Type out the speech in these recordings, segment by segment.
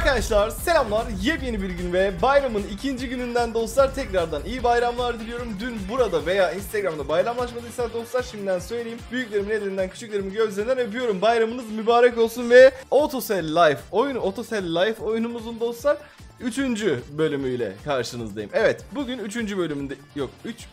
Arkadaşlar selamlar yepyeni bir gün ve bayramın ikinci gününden dostlar tekrardan iyi bayramlar diliyorum. Dün burada veya instagramda bayramlaşmadıysa dostlar şimdiden söyleyeyim. Büyüklerimin ellerinden küçüklerimin gözlerinden öpüyorum. Bayramınız mübarek olsun ve Otosel Life oyunu Otosel Life oyunumuzun dostlar 3. bölümüyle karşınızdayım. Evet bugün 3. bölümünde yok 3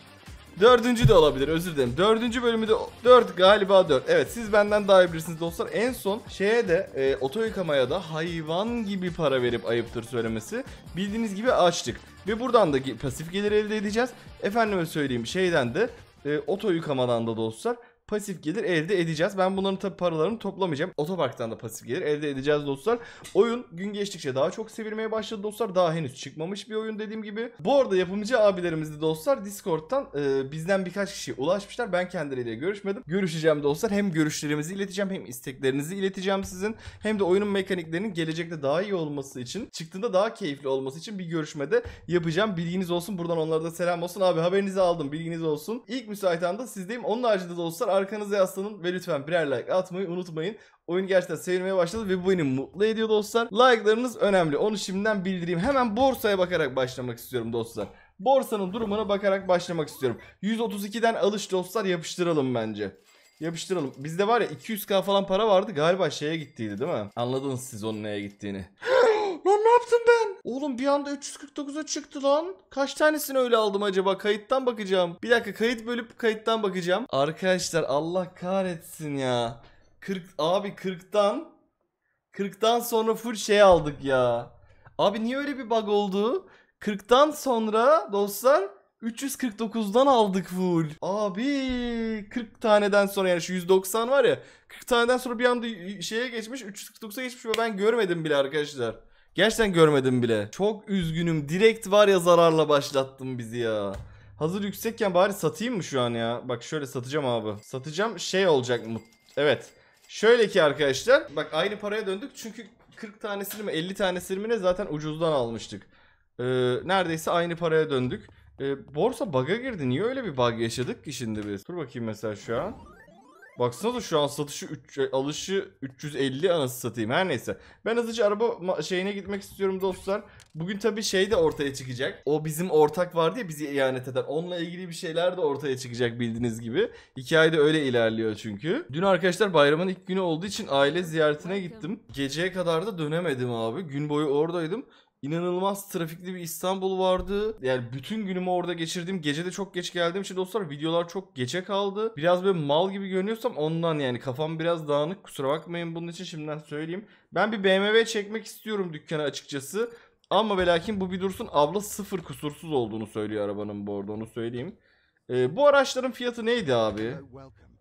Dördüncü de olabilir özür dilerim. Dördüncü bölümü de dört galiba dört. Evet siz benden daha iyi bilirsiniz dostlar. En son şeye de e, oto yıkamaya da hayvan gibi para verip ayıptır söylemesi. Bildiğiniz gibi açtık. Ve buradan da pasif gelir elde edeceğiz. Efendime söyleyeyim şeyden de e, oto yıkamadan da dostlar pasif gelir elde edeceğiz. Ben bunların tabi paralarını toplamayacağım. Otoparktan da pasif gelir elde edeceğiz dostlar. Oyun gün geçtikçe daha çok sevilmeye başladı dostlar. Daha henüz çıkmamış bir oyun dediğim gibi. Bu arada yapımcı abilerimiz de dostlar Discord'tan e, bizden birkaç kişi ulaşmışlar. Ben kendileriyle görüşmedim. Görüşeceğim dostlar. Hem görüşlerimizi ileteceğim hem isteklerinizi ileteceğim sizin. Hem de oyunun mekaniklerinin gelecekte daha iyi olması için çıktığında daha keyifli olması için bir görüşmede yapacağım. Bilginiz olsun. Buradan onlara da selam olsun. Abi haberinizi aldım. Bilginiz olsun. İlk müsait anda sizdeyim. Onun haricinde dostlar arkanıza yaslanın ve lütfen birer like atmayı unutmayın. Oyun gerçekten sevilmeye başladı ve bu beni mutlu ediyor dostlar. Like'larınız önemli. Onu şimdiden bildireyim. Hemen borsaya bakarak başlamak istiyorum dostlar. Borsanın durumuna bakarak başlamak istiyorum. 132'den alış dostlar yapıştıralım bence. Yapıştıralım. Bizde var ya 200k falan para vardı. Galiba şeye gittiydi değil mi? Anladınız siz onun neye gittiğini lan ne yaptım ben? Oğlum bir anda 349'a çıktı lan. Kaç tanesini öyle aldım acaba? Kayıttan bakacağım. Bir dakika kayıt bölüp kayıttan bakacağım. Arkadaşlar Allah kahretsin ya. 40 abi 40'tan 40'tan sonra full şey aldık ya. Abi niye öyle bir bug oldu? 40'tan sonra dostlar 349'dan aldık full. Abi 40 taneden sonra yani şu 190 var ya 40 taneden sonra bir anda şeye geçmiş 349'a geçmiş ve ben görmedim bile arkadaşlar. Gerçekten görmedim bile. Çok üzgünüm. Direkt var ya zararla başlattım bizi ya. Hazır yüksekken bari satayım mı şu an ya? Bak şöyle satacağım abi. Satacağım şey olacak mı? Evet. Şöyle ki arkadaşlar. Bak aynı paraya döndük. Çünkü 40 tanesini mi 50 tanesini mi ne zaten ucuzdan almıştık. Ee, neredeyse aynı paraya döndük. Ee, borsa bug'a girdi. Niye öyle bir bug yaşadık ki şimdi biz? Dur bakayım mesela şu an. Baksana da şu an satışı 3, e, alışı 350 anası satayım her neyse. Ben hızlıca araba şeyine gitmek istiyorum dostlar. Bugün tabii şey de ortaya çıkacak. O bizim ortak vardı ya bizi ihanet eden. Onunla ilgili bir şeyler de ortaya çıkacak bildiğiniz gibi. Hikaye de öyle ilerliyor çünkü. Dün arkadaşlar bayramın ilk günü olduğu için aile ziyaretine gittim. Geceye kadar da dönemedim abi. Gün boyu oradaydım. İnanılmaz trafikli bir İstanbul vardı. Yani bütün günümü orada geçirdim. Gece de çok geç geldiğim için dostlar videolar çok geçe kaldı. Biraz böyle mal gibi görünüyorsam ondan yani kafam biraz dağınık. Kusura bakmayın bunun için şimdiden söyleyeyim. Ben bir BMW çekmek istiyorum dükkana açıkçası. Ama ve lakin bu bir dursun abla sıfır kusursuz olduğunu söylüyor arabanın bu arada onu söyleyeyim. Ee, bu araçların fiyatı neydi abi?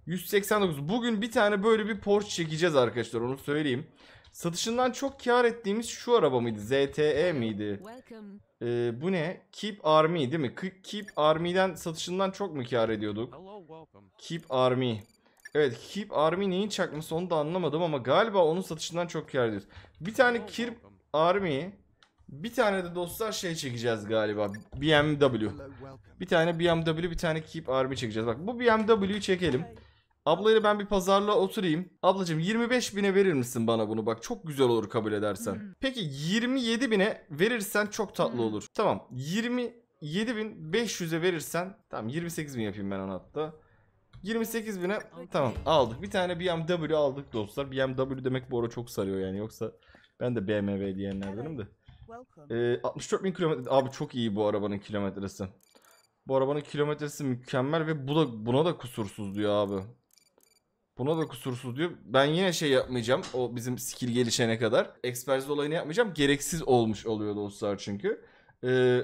189. Bugün bir tane böyle bir Porsche çekeceğiz arkadaşlar onu söyleyeyim. Satışından çok kar ettiğimiz şu araba mıydı? ZTE miydi? Ee, bu ne? Keep Army değil mi? Keep Army'den satışından çok mu kar ediyorduk? Keep Army. Evet Keep Army neyin çakması onu da anlamadım ama galiba onun satışından çok kar ediyoruz. Bir tane Keep Army bir tane de dostlar şey çekeceğiz galiba. BMW. Bir tane BMW bir tane Keep Army çekeceğiz. Bak bu BMW'yi çekelim. Ablayla ben bir pazarlığa oturayım. Ablacım 25 bine verir misin bana bunu bak çok güzel olur kabul edersen. Hmm. Peki 27 bine verirsen çok tatlı hmm. olur. Tamam 27.500'e verirsen tamam 28 bin yapayım ben ona 28 bine tamam aldık. Bir tane BMW aldık dostlar. BMW demek bu ara çok sarıyor yani yoksa ben de BMW diyenlerdenim de. Ee, 64 bin kilometre abi çok iyi bu arabanın kilometresi. Bu arabanın kilometresi mükemmel ve bu da buna da kusursuz diyor abi. Buna da kusursuz diyor. Ben yine şey yapmayacağım. O bizim skill gelişene kadar. Ekspersiz olayını yapmayacağım. Gereksiz olmuş oluyor dostlar çünkü. Ee,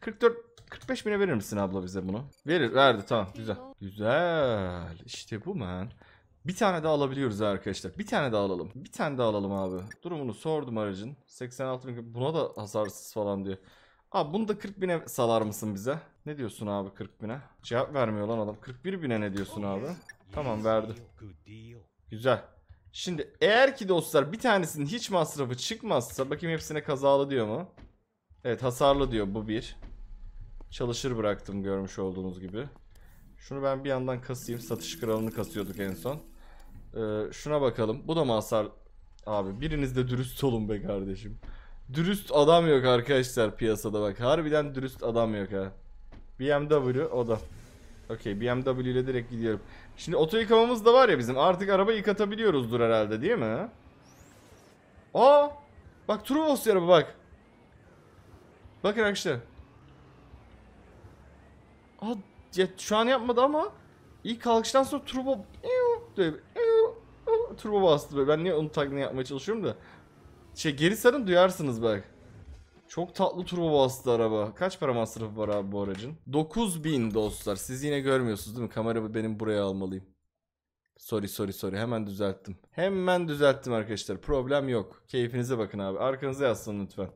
44 45 bine verir misin abla bize bunu? Verir, verdi tamam güzel. Güzel. İşte bu man. Bir tane daha alabiliyoruz arkadaşlar. Bir tane daha alalım. Bir tane daha alalım abi. Durumunu sordum aracın. 86 bin. Buna da hasarsız falan diyor. Abi bunu da 40 bine salar mısın bize? Ne diyorsun abi 40 bine? Cevap vermiyor lan adam. 41 bine ne diyorsun abi? Tamam verdi. Güzel. Şimdi eğer ki dostlar bir tanesinin hiç masrafı çıkmazsa bakayım hepsine kazalı diyor mu? Evet hasarlı diyor bu bir. Çalışır bıraktım görmüş olduğunuz gibi. Şunu ben bir yandan kasayım. Satış kralını kasıyorduk en son. Ee, şuna bakalım. Bu da mı hasar? Abi biriniz de dürüst olun be kardeşim. Dürüst adam yok arkadaşlar piyasada bak. Harbiden dürüst adam yok ha. BMW o da. Okey BMW ile direkt gidiyorum. Şimdi oto yıkamamız da var ya bizim. Artık araba yıkatabiliyoruzdur herhalde değil mi? Aa! Bak Truvos araba bak. Bakın arkadaşlar. Aa, ya, şu an yapmadı ama ilk kalkıştan sonra turbo turbo bastı böyle. Ben niye onu taklidini yapmaya çalışıyorum da. Şey geri sarın duyarsınız bak. Çok tatlı turbo bastı araba. Kaç para masrafı var abi bu aracın? 9000 dostlar. Siz yine görmüyorsunuz değil mi? Kamerayı benim buraya almalıyım. Sorry sorry sorry hemen düzelttim. Hemen düzelttim arkadaşlar. Problem yok. Keyfinize bakın abi. Arkanıza yaslanın lütfen.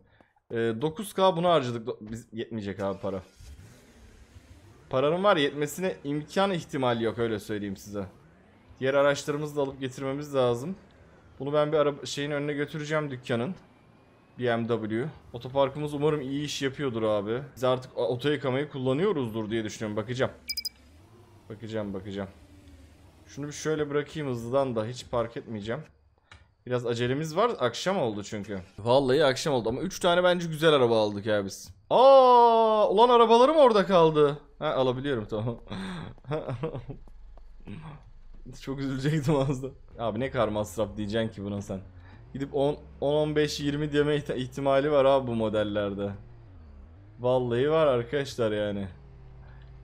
Ee, 9K bunu harcadık. Biz, yetmeyecek abi para. Paranın var yetmesine imkan ihtimal yok öyle söyleyeyim size. Diğer araçlarımızı da alıp getirmemiz lazım. Bunu ben bir araba şeyin önüne götüreceğim dükkanın. BMW. Otoparkımız umarım iyi iş yapıyordur abi. Biz artık oto yıkamayı kullanıyoruzdur diye düşünüyorum. Bakacağım. Bakacağım bakacağım. Şunu bir şöyle bırakayım hızlıdan da hiç park etmeyeceğim. Biraz acelemiz var. Akşam oldu çünkü. Vallahi akşam oldu ama 3 tane bence güzel araba aldık ya biz. Aa, ulan arabalarım orada kaldı. Ha alabiliyorum tamam. Çok üzülecektim az da. Abi ne kar masraf diyeceksin ki buna sen. Gidip 10, 15 20 deme ihtimali var abi bu modellerde. Vallahi var arkadaşlar yani.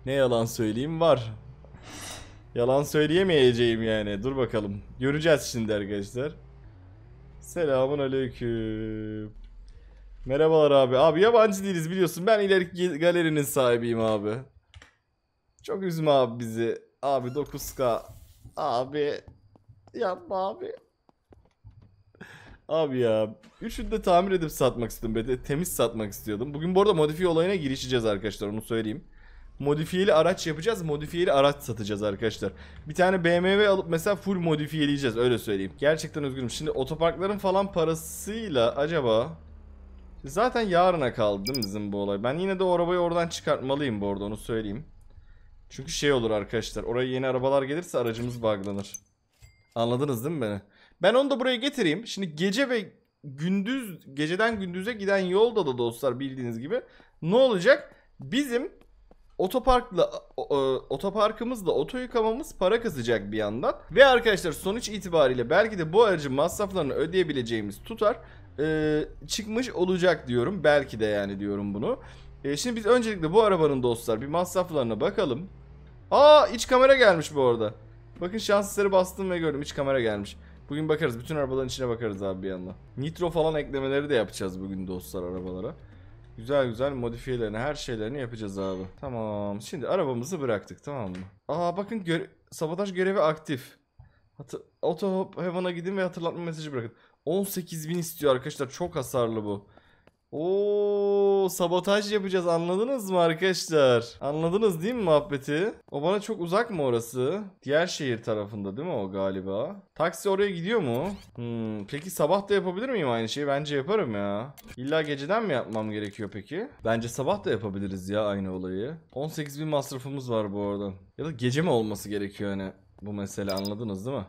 Ne yalan söyleyeyim var. Yalan söyleyemeyeceğim yani. Dur bakalım. Göreceğiz şimdi arkadaşlar. Selamun aleyküm. Merhabalar abi. Abi yabancı değiliz biliyorsun. Ben ileriki galerinin sahibiyim abi. Çok üzme abi bizi. Abi 9K. Abi. Yapma abi. Abi ya. Üçünü de tamir edip satmak istedim. Be. Temiz satmak istiyordum. Bugün bu arada modifiye olayına girişeceğiz arkadaşlar. Onu söyleyeyim. Modifiyeli araç yapacağız. Modifiyeli araç satacağız arkadaşlar. Bir tane BMW alıp mesela full modifiyeleyeceğiz. Öyle söyleyeyim. Gerçekten üzgünüm. Şimdi otoparkların falan parasıyla acaba... Zaten yarına kaldı değil mi bizim bu olay? Ben yine de o arabayı oradan çıkartmalıyım bu arada onu söyleyeyim. Çünkü şey olur arkadaşlar. Oraya yeni arabalar gelirse aracımız bağlanır. Anladınız değil mi beni? Ben onu da buraya getireyim. Şimdi gece ve gündüz geceden gündüze giden yolda da dostlar bildiğiniz gibi ne olacak? Bizim otoparkla otoparkımızla oto yıkamamız para kısacak bir yandan. Ve arkadaşlar sonuç itibariyle belki de bu aracın masraflarını ödeyebileceğimiz tutar e, çıkmış olacak diyorum. Belki de yani diyorum bunu. E, şimdi biz öncelikle bu arabanın dostlar bir masraflarına bakalım. Aa iç kamera gelmiş bu arada. Bakın şansları bastım ve gördüm iç kamera gelmiş. Bugün bakarız. Bütün arabaların içine bakarız abi bir yandan. Nitro falan eklemeleri de yapacağız bugün dostlar arabalara. Güzel güzel modifiyelerini, her şeylerini yapacağız abi. Tamam. Şimdi arabamızı bıraktık tamam mı? Aa bakın göre sabotaj görevi aktif. Hatır Auto gidin ve hatırlatma mesajı bırakın. 18.000 istiyor arkadaşlar. Çok hasarlı bu. Oo sabotaj yapacağız anladınız mı arkadaşlar? Anladınız değil mi muhabbeti? O bana çok uzak mı orası? Diğer şehir tarafında değil mi o galiba? Taksi oraya gidiyor mu? Hmm, peki sabah da yapabilir miyim aynı şeyi? Bence yaparım ya. İlla geceden mi yapmam gerekiyor peki? Bence sabah da yapabiliriz ya aynı olayı. 18 bin masrafımız var bu arada. Ya da gece mi olması gerekiyor hani bu mesele anladınız değil mi?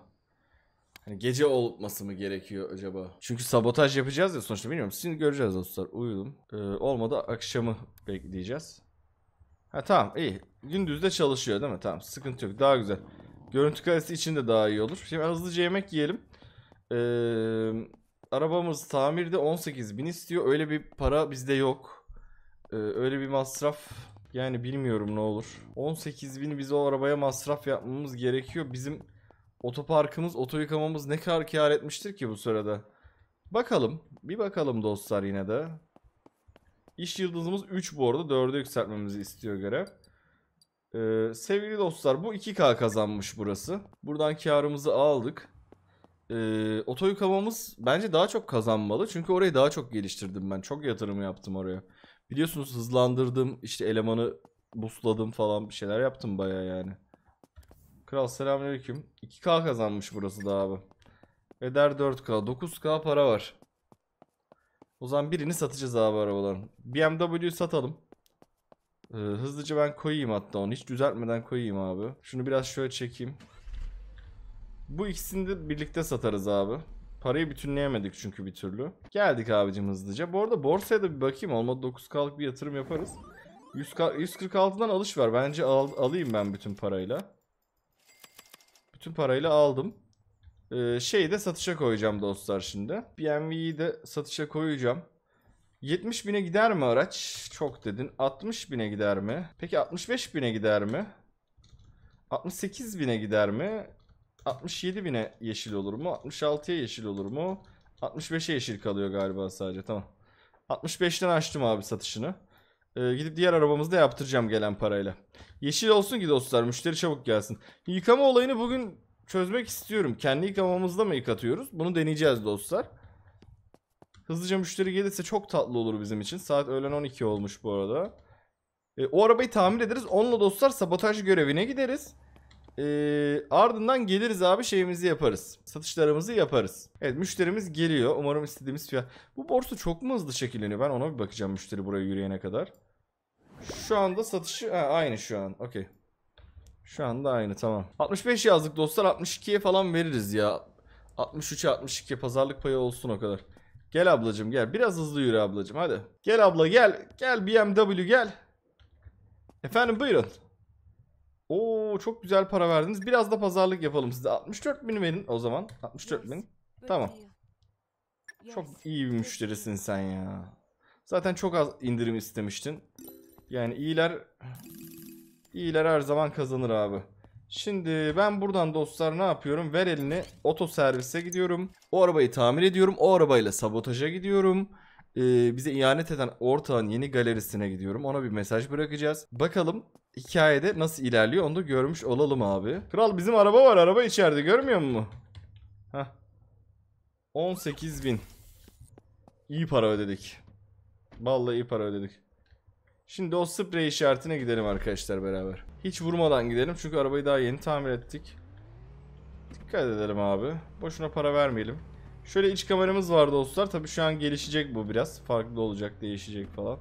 Hani gece olması mı gerekiyor acaba? Çünkü sabotaj yapacağız ya sonuçta bilmiyorum. Şimdi göreceğiz dostlar. Uyudum. Ee, olmadı akşamı bekleyeceğiz. Ha tamam iyi. de çalışıyor değil mi? Tamam sıkıntı yok. Daha güzel. Görüntü kalitesi için de daha iyi olur. Şimdi hızlıca yemek yiyelim. Ee, arabamız tamirde 18 bin istiyor. Öyle bir para bizde yok. Ee, öyle bir masraf yani bilmiyorum ne olur. 18 bin biz o arabaya masraf yapmamız gerekiyor. Bizim otoparkımız, oto yıkamamız ne kadar kar etmiştir ki bu sırada. Bakalım. Bir bakalım dostlar yine de. İş yıldızımız 3 bu arada. 4'e yükseltmemizi istiyor görev. Ee, sevgili dostlar bu 2K kazanmış burası. Buradan karımızı aldık. Ee, oto yıkamamız bence daha çok kazanmalı. Çünkü orayı daha çok geliştirdim ben. Çok yatırım yaptım oraya. Biliyorsunuz hızlandırdım. işte elemanı busladım falan bir şeyler yaptım baya yani. Kral selamünaleyküm. 2K kazanmış burası da abi. Eder 4K. 9K para var. O zaman birini satacağız abi arabaların. BMW'yu satalım. Ee, hızlıca ben koyayım hatta onu. Hiç düzeltmeden koyayım abi. Şunu biraz şöyle çekeyim. Bu ikisini de birlikte satarız abi. Parayı bütünleyemedik çünkü bir türlü. Geldik abicim hızlıca. Bu arada borsaya da bir bakayım. Olmadı 9K'lık bir yatırım yaparız. 100K, 146'dan alış var. Bence al, alayım ben bütün parayla. Bütün parayla aldım. Ee, şeyi de satışa koyacağım dostlar şimdi. BMW'yi de satışa koyacağım. 70 bine gider mi araç? Çok dedin. 60 bine gider mi? Peki 65 bine gider mi? 68 bine gider mi? 67 bine yeşil olur mu? 66'ya yeşil olur mu? 65'e yeşil kalıyor galiba sadece. Tamam. 65'ten açtım abi satışını. Ee, gidip diğer arabamızı da yaptıracağım gelen parayla. Yeşil olsun ki dostlar müşteri çabuk gelsin. Yıkama olayını bugün çözmek istiyorum. Kendi yıkamamızda mı yıkatıyoruz? Bunu deneyeceğiz dostlar. Hızlıca müşteri gelirse çok tatlı olur bizim için. Saat öğlen 12 olmuş bu arada. E, o arabayı tamir ederiz. Onunla dostlar sabotaj görevine gideriz. Ee, ardından geliriz abi şeyimizi yaparız. Satışlarımızı yaparız. Evet müşterimiz geliyor. Umarım istediğimiz fiyat. Bu borsa çok mu hızlı şekilleniyor? Ben ona bir bakacağım müşteri buraya yürüyene kadar. Şu anda satışı ha, aynı şu an. Okey. Şu anda aynı tamam. 65 yazdık dostlar. 62'ye falan veririz ya. 63'e 62 pazarlık payı olsun o kadar. Gel ablacım gel. Biraz hızlı yürü ablacım hadi. Gel abla gel. Gel BMW gel. Efendim buyurun. Oo çok güzel para verdiniz. Biraz da pazarlık yapalım size. 64 bin verin o zaman. 64 bin. Tamam. Çok iyi bir müşterisin sen ya. Zaten çok az indirim istemiştin. Yani iyiler iyiler her zaman kazanır abi. Şimdi ben buradan dostlar ne yapıyorum? Ver elini Otoservise gidiyorum. O arabayı tamir ediyorum. O arabayla sabotaja gidiyorum. Ee, bize ihanet eden ortağın yeni galerisine gidiyorum. Ona bir mesaj bırakacağız. Bakalım hikayede nasıl ilerliyor onu da görmüş olalım abi. Kral bizim araba var. Araba içeride görmüyor musun? Heh. 18 bin. İyi para ödedik. Vallahi iyi para ödedik. Şimdi o sprey işaretine gidelim arkadaşlar beraber. Hiç vurmadan gidelim çünkü arabayı daha yeni tamir ettik. Dikkat edelim abi. Boşuna para vermeyelim. Şöyle iç kameramız var dostlar. Tabi şu an gelişecek bu biraz. Farklı olacak, değişecek falan.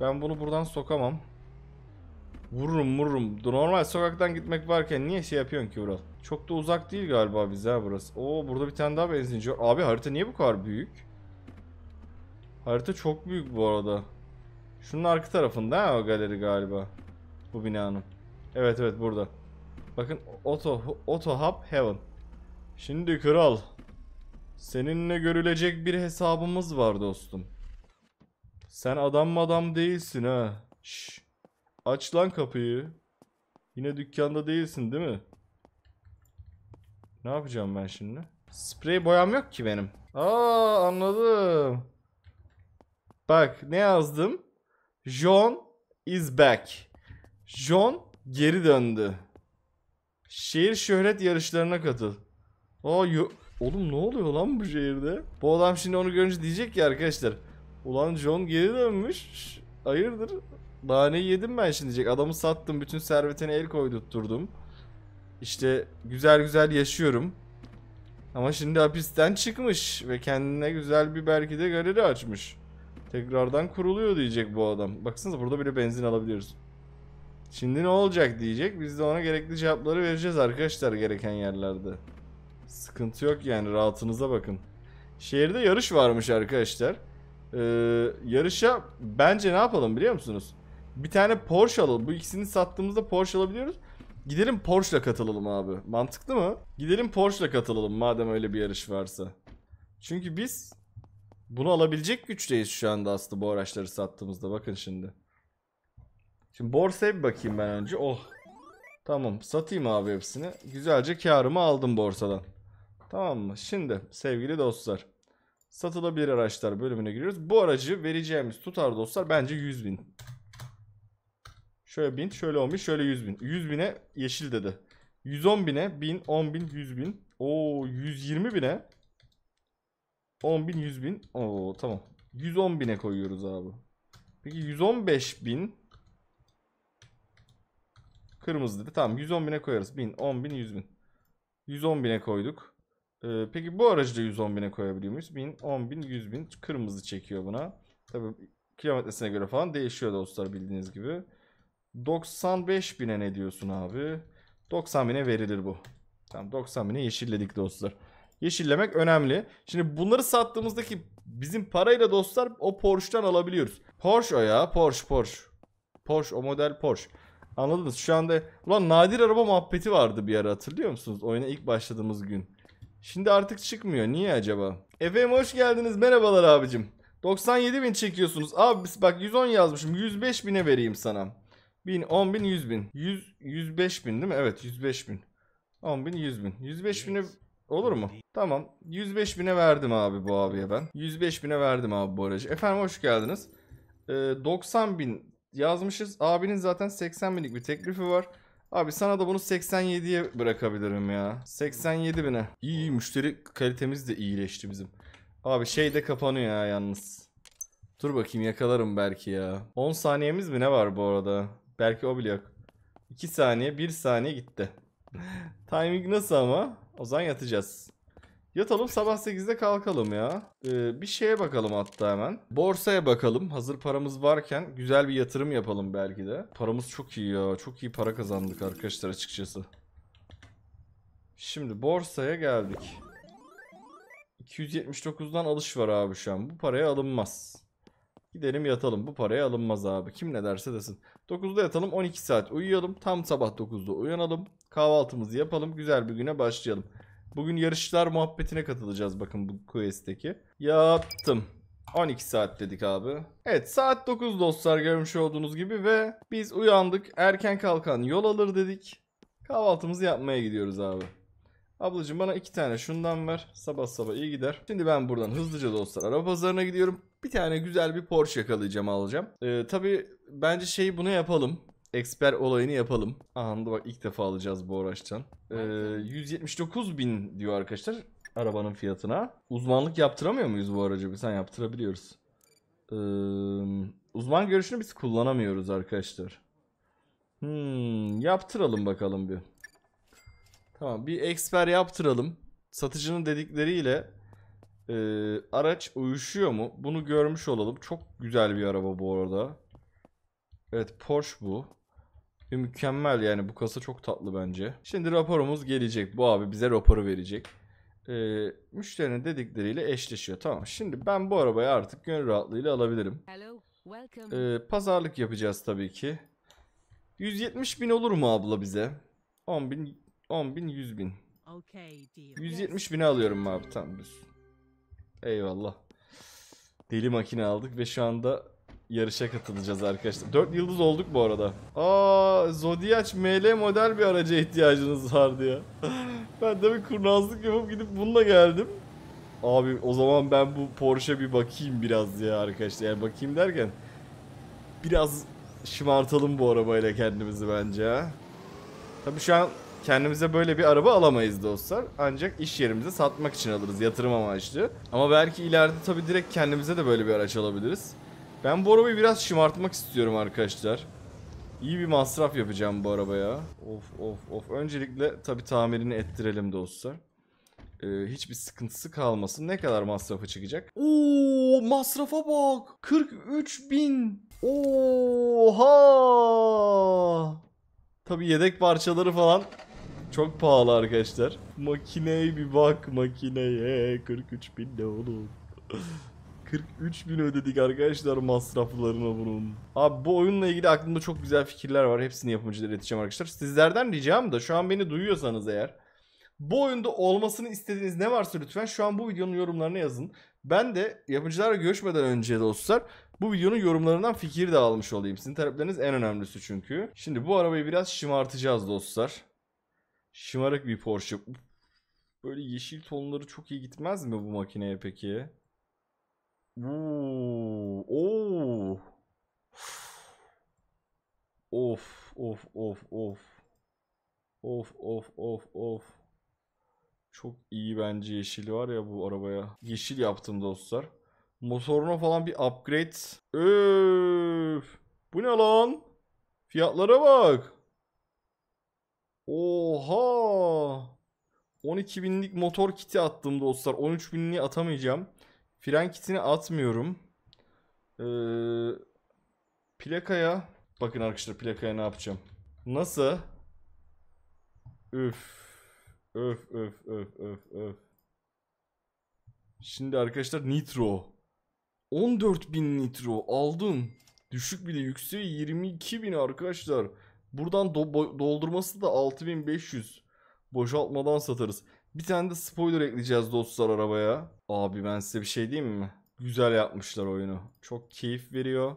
Ben bunu buradan sokamam. Vururum vururum. Normal sokaktan gitmek varken niye şey yapıyorsun ki Ural? Çok da uzak değil galiba bize burası. Oo burada bir tane daha benzinci var. Abi harita niye bu kadar büyük? Harita çok büyük bu arada. Şunun arka tarafında ha o galeri galiba. Bu binanın. Evet evet burada. Bakın Auto, auto Hub Heaven. Şimdi kral. Seninle görülecek bir hesabımız var dostum. Sen adam adam değilsin ha. Şşş. Aç lan kapıyı. Yine dükkanda değilsin değil mi? Ne yapacağım ben şimdi? Sprey boyam yok ki benim. Aa anladım. Bak ne yazdım? John is back. John geri döndü. Şehir şöhret yarışlarına katıl. Aa Oğlum ne oluyor lan bu şehirde? Bu adam şimdi onu görünce diyecek ki arkadaşlar. Ulan John geri dönmüş. Hayırdır? Bahaneyi yedim ben şimdi diyecek. Adamı sattım. Bütün servetine el koydurtturdum. İşte güzel güzel yaşıyorum. Ama şimdi hapisten çıkmış ve kendine güzel bir belki de galeri açmış. Tekrardan kuruluyor diyecek bu adam. Baksanıza burada bile benzin alabiliyoruz. Şimdi ne olacak diyecek. Biz de ona gerekli cevapları vereceğiz arkadaşlar gereken yerlerde. Sıkıntı yok yani rahatınıza bakın. Şehirde yarış varmış arkadaşlar. Ee, yarışa bence ne yapalım biliyor musunuz? Bir tane Porsche alalım. Bu ikisini sattığımızda Porsche alabiliyoruz. Gidelim Porsche'la katılalım abi. Mantıklı mı? Gidelim Porsche'la katılalım madem öyle bir yarış varsa. Çünkü biz bunu alabilecek güçteyiz şu anda aslında bu araçları sattığımızda. Bakın şimdi. Şimdi borsaya bir bakayım ben önce. Oh. Tamam satayım abi hepsini. Güzelce karımı aldım borsadan. Tamam mı? Şimdi sevgili dostlar. Satılabilir araçlar bölümüne giriyoruz. Bu aracı vereceğimiz tutar dostlar bence 100 bin. Şöyle 1000 şöyle 10 şöyle 100 bin. 100 bine yeşil dedi. 110 bine bin 10 bin 100 bin. Oo 120 bine 10 bin 100 bin. Oo tamam. 110 bine koyuyoruz abi. Peki 115 bin Kırmızı dedi. Tamam 110 bine koyarız. 1000, 10 bin, 100 bin. 110 bine koyduk. Ee, peki bu aracı da 110 bine koyabiliyor muyuz? 1000, 10 bin, 100 bin. Kırmızı çekiyor buna. Tabii kilometresine göre falan değişiyor dostlar bildiğiniz gibi. 95 bine ne diyorsun abi? 90 bine verilir bu. Tamam 90 bine yeşilledik dostlar. Yeşillemek önemli. Şimdi bunları sattığımızdaki bizim parayla dostlar o Porsche'dan alabiliyoruz. Porsche o ya Porsche Porsche. Porsche o model Porsche. Anladınız şu anda ulan nadir araba muhabbeti vardı bir ara hatırlıyor musunuz? Oyuna ilk başladığımız gün. Şimdi artık çıkmıyor. Niye acaba? Efendim hoş geldiniz. Merhabalar abicim. 97 bin çekiyorsunuz. Abi bak 110 yazmışım. 105 bine vereyim sana. 1000, 10 bin, 100 bin. 100, 105 bin değil mi? Evet 105 bin. 10 bin, 100 bin. 105 bine olur mu? Tamam. 105 bine verdim abi bu abiye ben. 105 bine verdim abi bu aracı. Efendim hoş geldiniz. Ee, 90 bin yazmışız. Abinin zaten 80 binlik bir teklifi var. Abi sana da bunu 87'ye bırakabilirim ya. 87 bine. İyi, iyi müşteri kalitemiz de iyileşti bizim. Abi şey de kapanıyor ya yalnız. Dur bakayım yakalarım belki ya. 10 saniyemiz mi ne var bu arada? Belki o bile yok. 2 saniye 1 saniye gitti. Timing nasıl ama? O zaman yatacağız. Yatalım sabah 8'de kalkalım ya. Ee, bir şeye bakalım hatta hemen. Borsaya bakalım. Hazır paramız varken güzel bir yatırım yapalım belki de. Paramız çok iyi ya. Çok iyi para kazandık arkadaşlar açıkçası. Şimdi borsaya geldik. 279'dan alış var abi şu an. Bu paraya alınmaz. Gidelim yatalım. Bu paraya alınmaz abi. Kim ne derse desin. 9'da yatalım 12 saat uyuyalım. Tam sabah 9'da uyanalım. Kahvaltımızı yapalım. Güzel bir güne başlayalım. Bugün yarışlar muhabbetine katılacağız bakın bu quest'teki. Yaptım. 12 saat dedik abi. Evet saat 9 dostlar görmüş olduğunuz gibi ve biz uyandık erken kalkan yol alır dedik. Kahvaltımızı yapmaya gidiyoruz abi. Ablacığım bana iki tane şundan ver. Sabah sabah iyi gider. Şimdi ben buradan hızlıca dostlar araba pazarına gidiyorum. Bir tane güzel bir Porsche yakalayacağım alacağım. Ee, tabii bence şeyi bunu yapalım. Eksper olayını yapalım. Anında bak ilk defa alacağız bu araçtan. Ee, 179 bin diyor arkadaşlar arabanın fiyatına. Uzmanlık yaptıramıyor muyuz bu aracı? Biz sen yaptırabiliyoruz. Ee, uzman görüşünü biz kullanamıyoruz arkadaşlar. Hmm, yaptıralım bakalım bir. Tamam bir eksper yaptıralım. Satıcının dedikleriyle e, araç uyuşuyor mu? Bunu görmüş olalım. Çok güzel bir araba bu arada. Evet Porsche bu. Ve mükemmel yani bu kasa çok tatlı bence. Şimdi raporumuz gelecek. Bu abi bize raporu verecek. E, müşterinin dedikleriyle eşleşiyor. Tamam şimdi ben bu arabayı artık gönül rahatlığıyla alabilirim. E, pazarlık yapacağız tabii ki. 170 bin olur mu abla bize? 10 bin 10 bin 100 bin. 170 bine alıyorum abi tamam düz. Eyvallah. Deli makine aldık ve şu anda yarışa katılacağız arkadaşlar. 4 yıldız olduk bu arada. Aa Zodiac ML model bir araca ihtiyacınız vardı ya. ben de bir kurnazlık yapıp gidip bununla geldim. Abi o zaman ben bu Porsche bir bakayım biraz ya arkadaşlar. Yani bakayım derken biraz şımartalım bu arabayla kendimizi bence. Tabii şu an kendimize böyle bir araba alamayız dostlar. Ancak iş yerimize satmak için alırız yatırım amaçlı. Ama belki ileride tabii direkt kendimize de böyle bir araç alabiliriz. Ben bu arabayı biraz şımartmak istiyorum arkadaşlar. İyi bir masraf yapacağım bu arabaya. Of of of. Öncelikle tabii tamirini ettirelim dostlar. Ee, hiçbir sıkıntısı kalmasın. Ne kadar masrafa çıkacak? Oo masrafa bak. 43 bin. Oha. Tabii yedek parçaları falan çok pahalı arkadaşlar. Makineye bir bak makineye. 43 bin de oğlum. 43 bin ödedik arkadaşlar masraflarına bunun. Abi bu oyunla ilgili aklımda çok güzel fikirler var. Hepsini yapımcılara ileteceğim arkadaşlar. Sizlerden ricam da şu an beni duyuyorsanız eğer. Bu oyunda olmasını istediğiniz ne varsa lütfen şu an bu videonun yorumlarına yazın. Ben de yapımcılarla görüşmeden önce dostlar bu videonun yorumlarından fikir de almış olayım. Sizin talepleriniz en önemlisi çünkü. Şimdi bu arabayı biraz şımartacağız dostlar. Şımarık bir Porsche. Böyle yeşil tonları çok iyi gitmez mi bu makineye peki? Oo, oo. Oh. Of of of of. Of of of of. Çok iyi bence yeşil var ya bu arabaya. Yeşil yaptım dostlar. Motoruna falan bir upgrade. Öf. Bu ne lan? Fiyatlara bak. Oha! 12 binlik motor kiti attım dostlar. 13 binliği atamayacağım. Fren kitini atmıyorum. Ee, plakaya. Bakın arkadaşlar plakaya ne yapacağım. Nasıl? Üf. Öf öf öf öf öf. Şimdi arkadaşlar nitro. 14.000 nitro aldım. Düşük bile yükseği 22.000 arkadaşlar. Buradan do doldurması da 6500. Boşaltmadan satarız. Bir tane de spoiler ekleyeceğiz dostlar arabaya. Abi ben size bir şey diyeyim mi? Güzel yapmışlar oyunu. Çok keyif veriyor.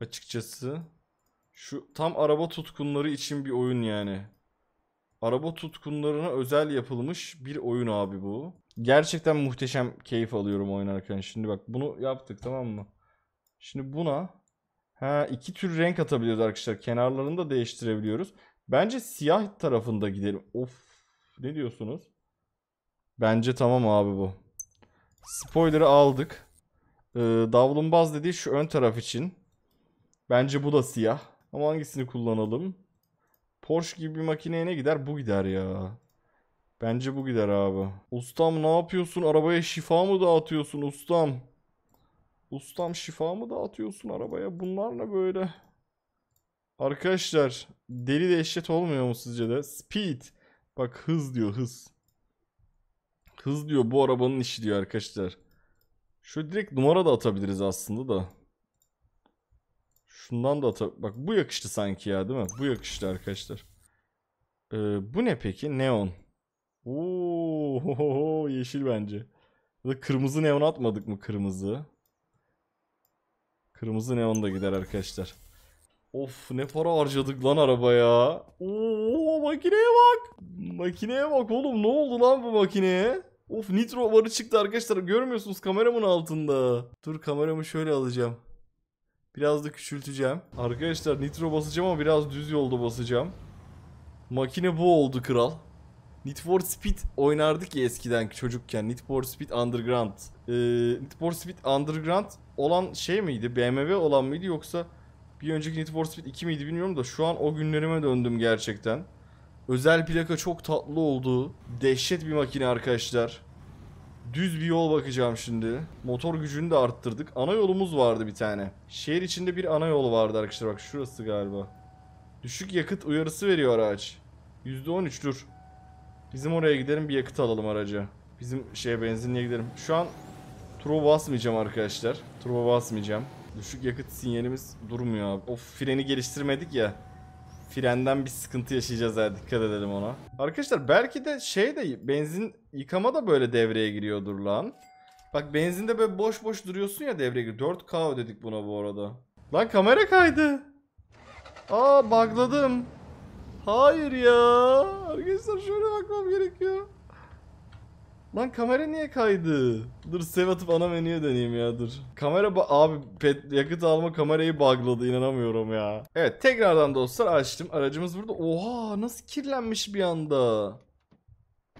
Açıkçası. Şu tam araba tutkunları için bir oyun yani. Araba tutkunlarına özel yapılmış bir oyun abi bu. Gerçekten muhteşem keyif alıyorum oynarken. Şimdi bak bunu yaptık tamam mı? Şimdi buna Ha, iki tür renk atabiliyoruz arkadaşlar. Kenarlarını da değiştirebiliyoruz. Bence siyah tarafında gidelim. Of ne diyorsunuz? Bence tamam abi bu. Spoiler'ı aldık. Ee, davlumbaz dediği şu ön taraf için. Bence bu da siyah. Ama hangisini kullanalım? Porsche gibi bir makineye ne gider? Bu gider ya. Bence bu gider abi. Ustam ne yapıyorsun? Arabaya şifa mı dağıtıyorsun ustam? Ustam şifamı da atıyorsun arabaya. Bunlar ne böyle? Arkadaşlar deli dehşet olmuyor mu sizce de? Speed. Bak hız diyor hız. Hız diyor bu arabanın işi diyor arkadaşlar. Şu direkt numara da atabiliriz aslında da. Şundan da atabiliriz. Bak bu yakıştı sanki ya değil mi? Bu yakıştı arkadaşlar. Ee, bu ne peki? Neon. Ooo, yeşil bence. kırmızı neon atmadık mı kırmızı? Kırmızı neon da gider arkadaşlar. Of ne para harcadık lan arabaya. Oo makineye bak. Makineye bak oğlum ne oldu lan bu makineye? Of nitro varı çıktı arkadaşlar görmüyorsunuz kameramın altında. Dur kameramı şöyle alacağım. Biraz da küçülteceğim. Arkadaşlar nitro basacağım ama biraz düz yolda basacağım. Makine bu oldu kral. Need for Speed oynardık ya eskiden çocukken. Need for Speed Underground. Ee, Need for Speed Underground olan şey miydi? BMW olan mıydı yoksa bir önceki Need for Speed 2 miydi bilmiyorum da şu an o günlerime döndüm gerçekten. Özel plaka çok tatlı oldu. Dehşet bir makine arkadaşlar. Düz bir yol bakacağım şimdi. Motor gücünü de arttırdık. Ana yolumuz vardı bir tane. Şehir içinde bir ana yolu vardı arkadaşlar. Bak şurası galiba. Düşük yakıt uyarısı veriyor araç. %13 dur. Bizim oraya gidelim bir yakıt alalım araca. Bizim şeye benzinliğe gidelim. Şu an turbo basmayacağım arkadaşlar. Turbo basmayacağım. Düşük yakıt sinyalimiz durmuyor abi. O freni geliştirmedik ya. Frenden bir sıkıntı yaşayacağız her. dikkat edelim ona. Arkadaşlar belki de şey de benzin yıkama da böyle devreye giriyordur lan. Bak benzinde böyle boş boş duruyorsun ya devreye giriyor. 4K ödedik buna bu arada. Lan kamera kaydı. Aa bugladım. Hayır ya. Arkadaşlar şöyle bakmam gerekiyor. Lan kamera niye kaydı? Dur save atıp ana menüye döneyim ya dur. Kamera abi pet yakıt alma kamerayı bugladı inanamıyorum ya. Evet tekrardan dostlar açtım. Aracımız burada. Oha nasıl kirlenmiş bir anda.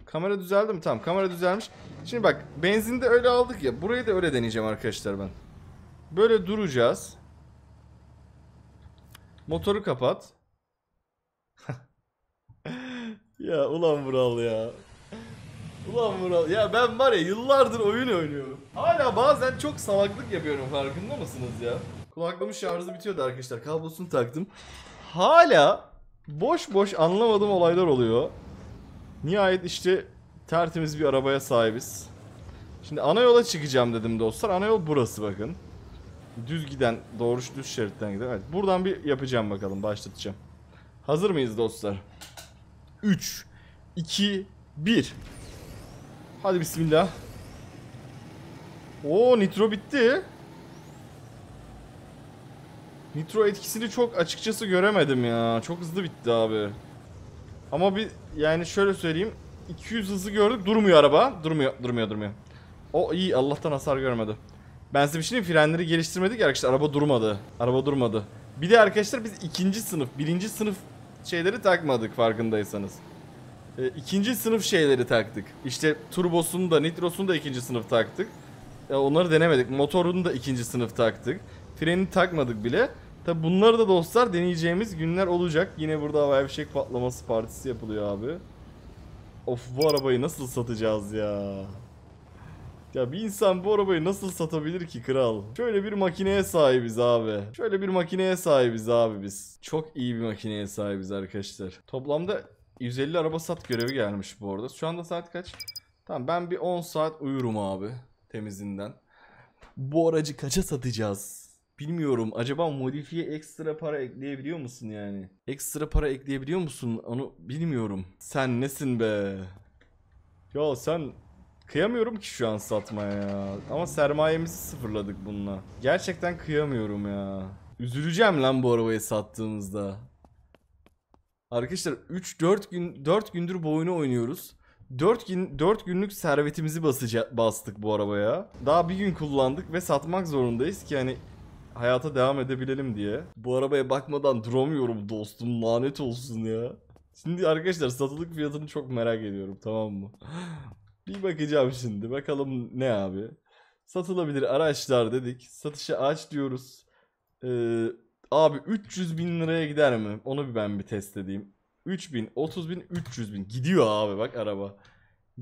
Kamera düzeldi mi? Tamam kamera düzelmiş. Şimdi bak benzini de öyle aldık ya. Burayı da öyle deneyeceğim arkadaşlar ben. Böyle duracağız. Motoru kapat. Ya ulan Vural ya. Ulan Vural ya ben var ya yıllardır oyun oynuyorum. Hala bazen çok salaklık yapıyorum farkında mısınız ya? Kulaklığımın şarjı bitiyordu arkadaşlar. Kablosunu taktım. Hala boş boş anlamadığım olaylar oluyor. Nihayet işte tertemiz bir arabaya sahibiz. Şimdi ana yola çıkacağım dedim dostlar. Ana yol burası bakın. Düz giden, doğru düz şeritten giden. Evet, buradan bir yapacağım bakalım, başlatacağım. Hazır mıyız dostlar? 3, 2, 1. Hadi bismillah. Oo nitro bitti. Nitro etkisini çok açıkçası göremedim ya. Çok hızlı bitti abi. Ama bir yani şöyle söyleyeyim. 200 hızı gördük. Durmuyor araba. Durmuyor, durmuyor, durmuyor. O iyi Allah'tan hasar görmedi. Ben size bir şey Frenleri geliştirmedik ya arkadaşlar. Araba durmadı. Araba durmadı. Bir de arkadaşlar biz ikinci sınıf, birinci sınıf şeyleri takmadık farkındaysanız. E, ikinci sınıf şeyleri taktık. İşte turbosunu da nitrosunu da ikinci sınıf taktık. E, onları denemedik. Motorunu da ikinci sınıf taktık. Freni takmadık bile. Tabi bunları da dostlar deneyeceğimiz günler olacak. Yine burada havai fişek patlaması partisi yapılıyor abi. Of bu arabayı nasıl satacağız ya. Ya bir insan bu arabayı nasıl satabilir ki kral? Şöyle bir makineye sahibiz abi. Şöyle bir makineye sahibiz abi biz. Çok iyi bir makineye sahibiz arkadaşlar. Toplamda 150 araba sat görevi gelmiş bu arada. Şu anda saat kaç? Tamam ben bir 10 saat uyurum abi temizinden. Bu aracı kaça satacağız? Bilmiyorum. Acaba modifiye ekstra para ekleyebiliyor musun yani? Ekstra para ekleyebiliyor musun? Onu bilmiyorum. Sen nesin be? Ya sen Kıyamıyorum ki şu an satmaya ya. Ama sermayemizi sıfırladık bununla. Gerçekten kıyamıyorum ya. Üzüleceğim lan bu arabayı sattığımızda. Arkadaşlar 3-4 gün 4 gündür bu oyunu oynuyoruz. 4 gün 4 günlük servetimizi basıca, bastık bu arabaya. Daha bir gün kullandık ve satmak zorundayız ki hani hayata devam edebilelim diye. Bu arabaya bakmadan duramıyorum dostum lanet olsun ya. Şimdi arkadaşlar satılık fiyatını çok merak ediyorum tamam mı? Bir bakacağım şimdi. Bakalım ne abi. Satılabilir araçlar dedik. Satışı aç diyoruz. Ee, abi 300 bin liraya gider mi? Onu bir ben bir test edeyim. 3 bin, 30 bin, 300 bin. Gidiyor abi bak araba.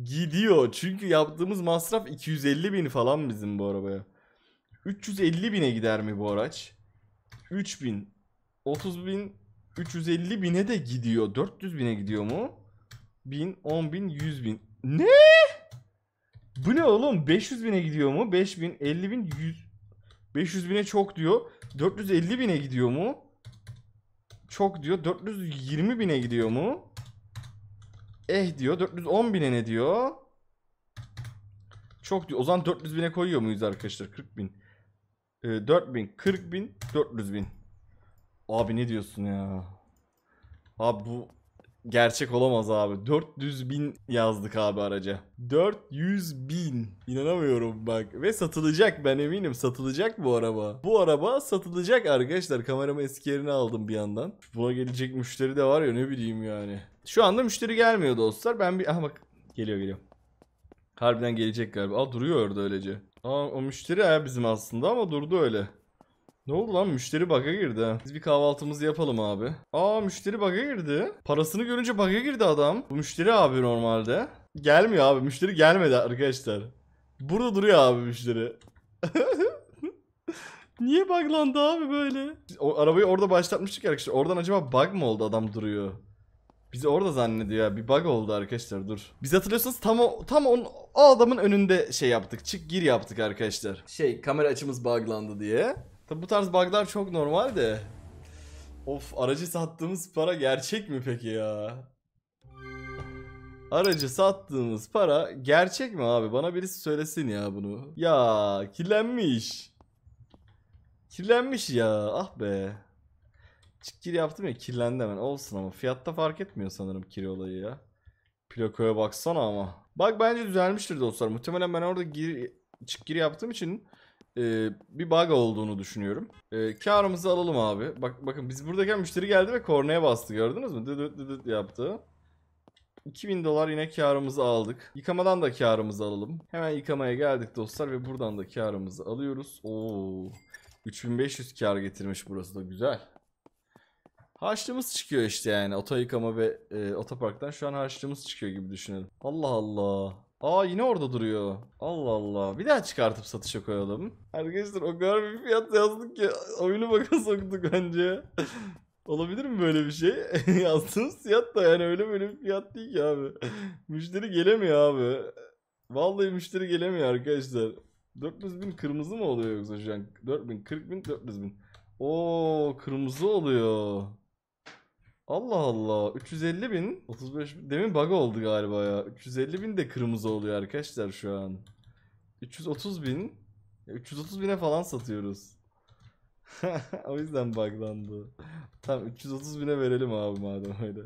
Gidiyor. Çünkü yaptığımız masraf 250 bin falan bizim bu arabaya. 350 bine gider mi bu araç? 3 bin, 30 bin, 350 bine de gidiyor. 400 bine gidiyor mu? 1000, 10 bin, 100 bin. Ne? Bu ne oğlum? 500 bine gidiyor mu? 5000, 50 bin, 100, 500 bine çok diyor. 450 bine gidiyor mu? Çok diyor. 420 bine gidiyor mu? Eh diyor. 410 bine ne diyor? Çok diyor. O zaman 400 bine koyuyor muyuz arkadaşlar? 40 bin. Ee, 4 bin, 40 bin, 400 bin. Abi ne diyorsun ya? Abi bu Gerçek olamaz abi. 400 bin yazdık abi araca. 400 bin. İnanamıyorum bak. Ve satılacak ben eminim. Satılacak bu araba. Bu araba satılacak arkadaşlar. Kameramı eski yerine aldım bir yandan. Buna gelecek müşteri de var ya ne bileyim yani. Şu anda müşteri gelmiyor dostlar. Ben bir... Aha bak. Geliyor geliyor. Harbiden gelecek galiba. Aa duruyor orada öylece. Aa o müşteri ya bizim aslında ama durdu öyle. Ne oldu lan müşteri bug'a girdi. Biz bir kahvaltımızı yapalım abi. Aa müşteri bug'a girdi. Parasını görünce bug'a girdi adam. Bu müşteri abi normalde. Gelmiyor abi müşteri gelmedi arkadaşlar. Burada duruyor abi müşteri. Niye buglandı abi böyle? O arabayı orada başlatmıştık arkadaşlar. Oradan acaba bug mı oldu adam duruyor? Bizi orada zannediyor ya. Bir bug oldu arkadaşlar dur. Biz hatırlıyorsanız tam o, tam on, o adamın önünde şey yaptık. Çık gir yaptık arkadaşlar. Şey kamera açımız buglandı diye. Tabi bu tarz bug'lar çok normal de. Of aracı sattığımız para gerçek mi peki ya? Aracı sattığımız para gerçek mi abi? Bana birisi söylesin ya bunu. Ya kirlenmiş. Kirlenmiş ya. Ah be. Çıkkir yaptım ya kirlendi hemen. Olsun ama fiyatta fark etmiyor sanırım kiri olayı ya. Plakoya baksana ama. Bak bence düzelmiştir dostlar. Muhtemelen ben orada gir, çıkkir yaptığım için e, bir bug olduğunu düşünüyorum. E, karımızı alalım abi. Bak bakın biz buradayken müşteri geldi ve kornaya bastı gördünüz mü? Dıdıt dıdıt yaptı. 2000 dolar yine karımızı aldık. Yıkamadan da karımızı alalım. Hemen yıkamaya geldik dostlar ve buradan da karımızı alıyoruz. Oo. 3500 kar getirmiş burası da güzel. Harçlığımız çıkıyor işte yani. Oto yıkama ve e, otoparktan şu an harçlığımız çıkıyor gibi düşünelim. Allah Allah. Aa yine orada duruyor. Allah Allah. Bir daha çıkartıp satışa koyalım. Arkadaşlar o kadar bir fiyat yazdık ki oyunu baka soktuk bence. Olabilir mi böyle bir şey? Yazdığımız fiyat da yani öyle böyle bir fiyat değil ki abi. müşteri gelemiyor abi. Vallahi müşteri gelemiyor arkadaşlar. 400 bin kırmızı mı oluyor yoksa şu an? 40 bin, 40 bin, 400 bin. Oo kırmızı oluyor. Allah Allah 350 bin 35 bin demin bug oldu galiba ya 350 bin de kırmızı oluyor arkadaşlar şu an 330 bin 330 bine falan satıyoruz o yüzden buglandı tam 330 bine verelim abi madem öyle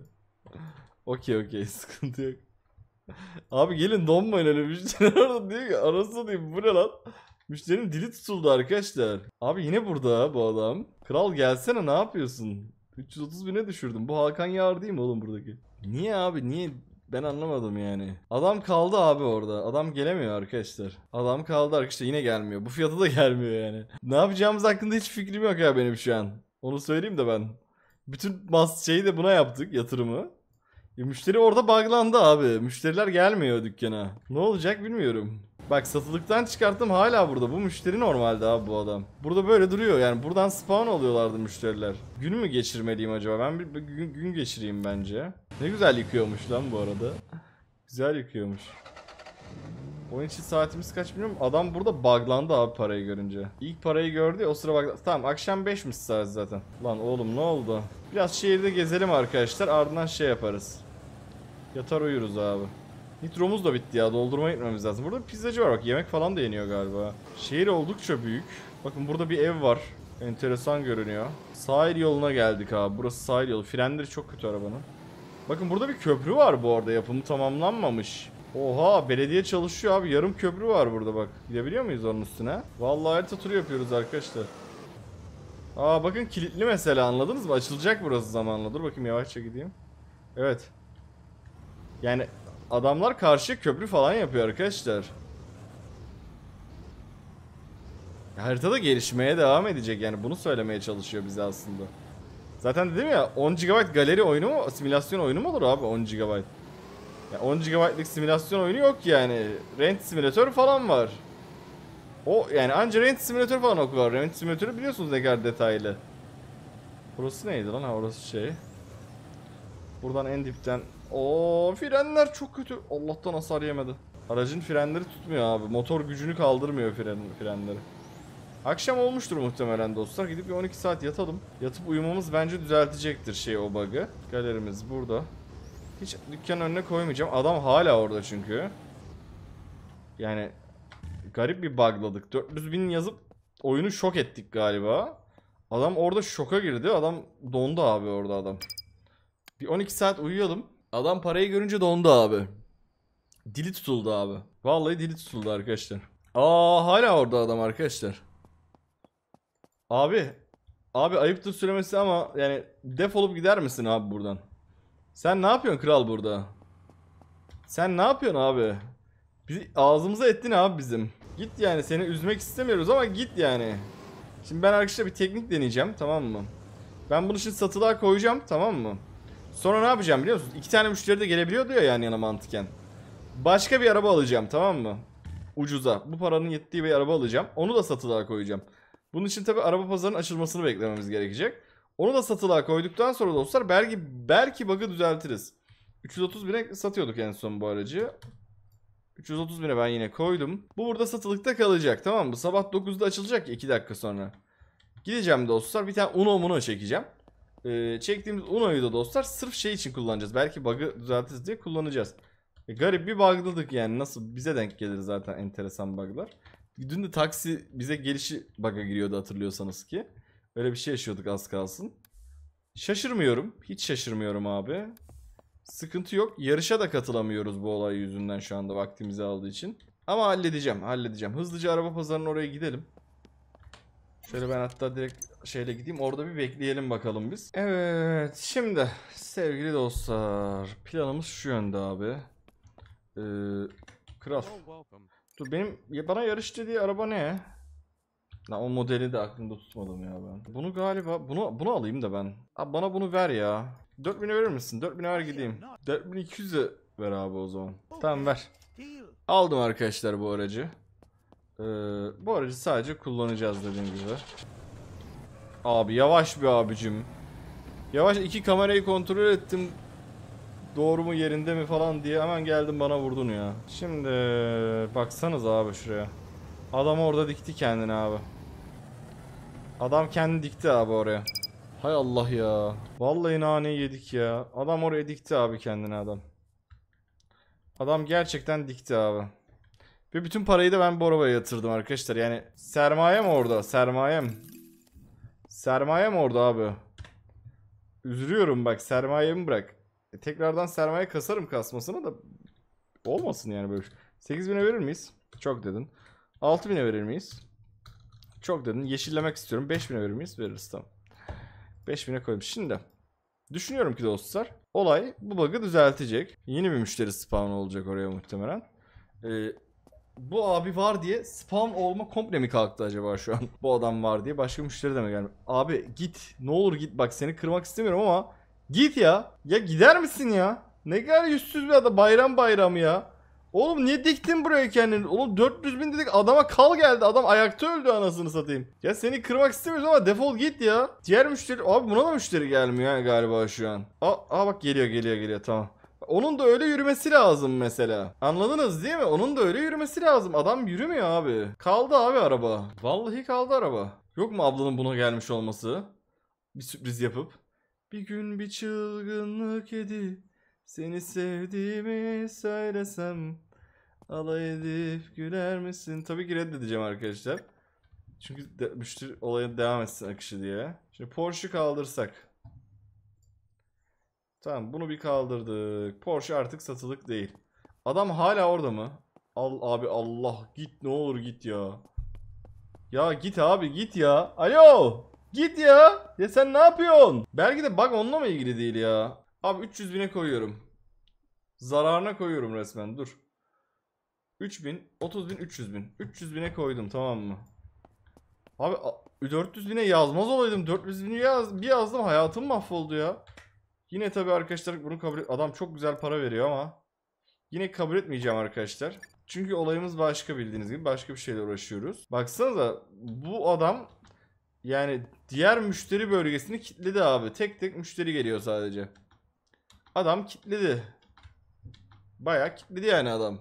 Okey okey sıkıntı yok Abi gelin donmayın öyle müşteriler orada diyor ki arası diyeyim bu ne lan Müşterinin dili tutuldu arkadaşlar Abi yine burada bu adam Kral gelsene ne yapıyorsun 330 bine düşürdüm. Bu Hakan Yar değil mi oğlum buradaki? Niye abi niye ben anlamadım yani. Adam kaldı abi orada. Adam gelemiyor arkadaşlar. Adam kaldı arkadaşlar yine gelmiyor. Bu fiyata da gelmiyor yani. Ne yapacağımız hakkında hiç fikrim yok ya benim şu an. Onu söyleyeyim de ben. Bütün mas şeyi de buna yaptık yatırımı. E, müşteri orada bağlandı abi. Müşteriler gelmiyor dükkana. Ne olacak bilmiyorum. Bak satılıktan çıkarttım hala burada. Bu müşteri normalde abi bu adam. Burada böyle duruyor yani buradan spawn oluyorlardı müşteriler. Günü mü geçirmeliyim acaba? Ben bir, bir gün, gün geçireyim bence. Ne güzel yıkıyormuş lan bu arada. Güzel yıkıyormuş. Onun için saatimiz kaç bilmiyorum. Adam burada buglandı abi parayı görünce. İlk parayı gördü ya o sıra buglandı. Tamam akşam 5'miş saat zaten. Lan oğlum ne oldu? Biraz şehirde gezelim arkadaşlar ardından şey yaparız. Yatar uyuruz abi. Nitromuz da bitti ya. Doldurmaya etmemiz lazım. Burada pizzacı var bak. Yemek falan da yeniyor galiba. Şehir oldukça büyük. Bakın burada bir ev var. Enteresan görünüyor. Sahil yoluna geldik abi. Burası sahil yolu. Frenleri çok kötü arabanın. Bakın burada bir köprü var bu arada. Yapımı tamamlanmamış. Oha belediye çalışıyor abi. Yarım köprü var burada bak. Gidebiliyor muyuz onun üstüne? Vallahi harita turu yapıyoruz arkadaşlar. Aa bakın kilitli mesela anladınız mı? Açılacak burası zamanla. Dur bakayım yavaşça gideyim. Evet. Yani Adamlar karşı köprü falan yapıyor arkadaşlar. Haritada gelişmeye devam edecek yani bunu söylemeye çalışıyor bize aslında. Zaten dedim ya 10 GB galeri oyunu mu simülasyon oyunu mu olur abi 10 GB? Ya 10 GB'lık simülasyon oyunu yok yani. Rent simülatör falan var. O yani anca Rent simülatör falan oku Rent simülatörü biliyorsunuz ne kadar detaylı. Burası neydi lan? Ha orası şey. Buradan en dipten Oo frenler çok kötü. Allah'tan hasar yemedi. Aracın frenleri tutmuyor abi. Motor gücünü kaldırmıyor fren, frenleri. Akşam olmuştur muhtemelen dostlar. Gidip bir 12 saat yatalım. Yatıp uyumamız bence düzeltecektir şey o bug'ı. Galerimiz burada. Hiç dükkanın önüne koymayacağım. Adam hala orada çünkü. Yani garip bir bugladık. 400 bin yazıp oyunu şok ettik galiba. Adam orada şoka girdi. Adam dondu abi orada adam. Bir 12 saat uyuyalım. Adam parayı görünce dondu abi. Dili tutuldu abi. Vallahi dili tutuldu arkadaşlar. Aa hala orada adam arkadaşlar. Abi. Abi ayıptır söylemesi ama yani defolup gider misin abi buradan? Sen ne yapıyorsun kral burada? Sen ne yapıyorsun abi? Bizi ağzımıza ettin abi bizim. Git yani seni üzmek istemiyoruz ama git yani. Şimdi ben arkadaşlar bir teknik deneyeceğim tamam mı? Ben bunu şimdi satılığa koyacağım tamam mı? Sonra ne yapacağım biliyor musun? İki tane müşteri de gelebiliyor diyor yani yana mantıken. Başka bir araba alacağım tamam mı? Ucuza. Bu paranın yettiği bir araba alacağım. Onu da satılığa koyacağım. Bunun için tabi araba pazarının açılmasını beklememiz gerekecek. Onu da satılığa koyduktan sonra dostlar belki belki bug'ı düzeltiriz. 330 bine satıyorduk en son bu aracı. 330 bine ben yine koydum. Bu burada satılıkta kalacak tamam mı? Sabah 9'da açılacak ya 2 dakika sonra. Gideceğim dostlar bir tane Uno Muno çekeceğim e, çektiğimiz Uno'yu da dostlar sırf şey için kullanacağız. Belki bug'ı düzeltiriz diye kullanacağız. E, garip bir bug'ladık yani nasıl bize denk gelir zaten enteresan bug'lar. Dün de taksi bize gelişi bug'a giriyordu hatırlıyorsanız ki. Öyle bir şey yaşıyorduk az kalsın. Şaşırmıyorum. Hiç şaşırmıyorum abi. Sıkıntı yok. Yarışa da katılamıyoruz bu olay yüzünden şu anda vaktimizi aldığı için. Ama halledeceğim, halledeceğim. Hızlıca araba pazarına oraya gidelim. Şöyle ben hatta direkt şeyle gideyim. Orada bir bekleyelim bakalım biz. Evet şimdi sevgili dostlar planımız şu yönde abi. Ee, kral. Dur benim bana yarış dediği araba ne? Lan o modeli de aklımda tutmadım ya ben. Bunu galiba bunu bunu alayım da ben. Abi bana bunu ver ya. 4000'e verir misin? 4000'e ver gideyim. 4200'e ver abi o zaman. Tamam ver. Aldım arkadaşlar bu aracı. Ee, bu aracı sadece kullanacağız dediğim gibi. Abi yavaş bir abicim. Yavaş iki kamerayı kontrol ettim. Doğru mu yerinde mi falan diye hemen geldim bana vurdun ya. Şimdi baksanız abi şuraya. Adam orada dikti kendini abi. Adam kendi dikti abi oraya. Hay Allah ya. Vallahi naneyi yedik ya. Adam oraya dikti abi kendini adam. Adam gerçekten dikti abi. Ve bütün parayı da ben bu arabaya yatırdım arkadaşlar. Yani sermayem orada. Sermayem. Sermaye mi orada abi? Üzülüyorum bak sermayemi bırak. E, tekrardan sermaye kasarım kasmasına da olmasın yani böyle. 8000'e şey. verir miyiz? Çok dedin. 6000'e verir miyiz? Çok dedin. Yeşillemek istiyorum. 5000'e verir miyiz? Veririz tamam. 5000'e koyayım. Şimdi düşünüyorum ki dostlar olay bu bug'ı düzeltecek. Yeni bir müşteri spawn olacak oraya muhtemelen. Ee, bu abi var diye spam olma komple mi kalktı acaba şu an? bu adam var diye başka müşteri mi yani. Abi git ne olur git bak seni kırmak istemiyorum ama git ya. Ya gider misin ya? Ne kadar yüzsüz bir adam bayram bayramı ya. Oğlum niye diktin buraya kendini? Oğlum 400 bin dedik adama kal geldi. Adam ayakta öldü anasını satayım. Ya seni kırmak istemiyoruz ama defol git ya. Diğer müşteri... Abi buna da müşteri gelmiyor galiba şu an. Aa, aa bak geliyor geliyor geliyor tamam. Onun da öyle yürümesi lazım mesela. Anladınız değil mi? Onun da öyle yürümesi lazım. Adam yürümüyor abi. Kaldı abi araba. Vallahi kaldı araba. Yok mu ablanın buna gelmiş olması? Bir sürpriz yapıp. Bir gün bir çılgınlık edip seni sevdiğimi söylesem alay edip güler misin? Tabii ki reddedeceğim arkadaşlar. Çünkü de, müşteri olaya devam etsin akışı diye. Şimdi Porsche kaldırsak. Tamam bunu bir kaldırdık. Porsche artık satılık değil. Adam hala orada mı? Al abi Allah git ne olur git ya. Ya git abi git ya. Alo git ya. Ya sen ne yapıyorsun? Belki de bak onunla mı ilgili değil ya. Abi 300 bine koyuyorum. Zararına koyuyorum resmen dur. 3000, 30 bin, 300 bin. 300 bine koydum tamam mı? Abi 400 bine yazmaz olaydım. 400 bine yaz, bir yazdım hayatım mahvoldu ya. Yine tabii arkadaşlar bunu kabul Adam çok güzel para veriyor ama yine kabul etmeyeceğim arkadaşlar. Çünkü olayımız başka bildiğiniz gibi başka bir şeyle uğraşıyoruz. Baksanıza bu adam yani diğer müşteri bölgesini kilitledi abi. Tek tek müşteri geliyor sadece. Adam kilitledi. Bayağı kilitledi yani adam.